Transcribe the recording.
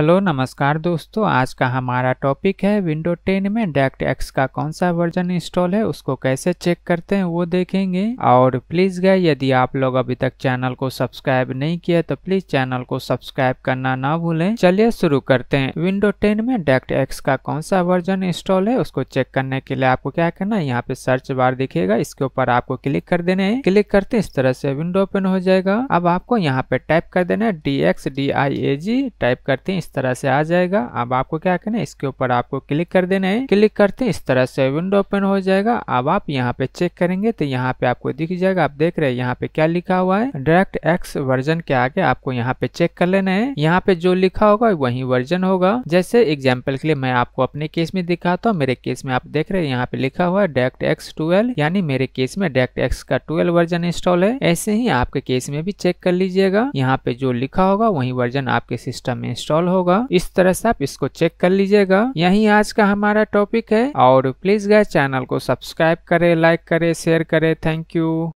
hello नमस्कार दोस्तों आज का हमारा टॉपिक है विंडो 10 में डायरेक्ट एक्स का कौन सा वर्जन इंस्टॉल है उसको कैसे चेक करते हैं वो देखेंगे और प्लीज़ गए यदि आप लोग अभी तक चैनल को सब्सक्राइब नहीं किया तो प्लीज़ चैनल को सब्सक्राइब करना ना भूलें चलिए शुरू करते हैं विंडो 10 में डायरेक्ट एक्स का कौन सा वर्जन इंस्टॉल है उसको चेक करने के लिए आपको क्या करना है यहाँ पे सर्च बार दिखेगा इसके ऊपर आपको क्लिक कर देना है क्लिक करते इस तरह से विंडो ओपन हो जाएगा अब आपको यहाँ पे टाइप कर देना है डी टाइप करते हैं इस तरह से आ जाएगा अब आपको क्या करना है इसके ऊपर आपको क्लिक कर देना है क्लिक करते हैं इस तरह से विंडो ओपन हो जाएगा अब आप यहाँ पे चेक करेंगे तो यहाँ पे आपको दिख जाएगा आप देख रहे हैं यहाँ पे क्या लिखा हुआ है डायरेक्ट एक्स वर्जन के आगे आपको यहाँ पे चेक कर लेना है यहाँ पे जो लिखा होगा वही वर्जन होगा जैसे एग्जाम्पल के लिए मैं आपको अपने केस में दिखाता हूँ मेरे केस में आप देख रहे हैं यहाँ पे लिखा हुआ है डायरेक्ट एक्स ट्वेल्व यानी मेरे केस में डायरेक्ट एक्स का ट्वेल्व वर्जन इंस्टॉल है ऐसे ही आपके केस में भी चेक कर लीजिएगा यहाँ पे जो लिखा होगा वही वर्जन आपके सिस्टम में इंस्टॉल होगा इस तरह से आप इसको चेक कर लीजिएगा यही आज का हमारा टॉपिक है और प्लीज गए चैनल को सब्सक्राइब करे लाइक करे शेयर करे थैंक यू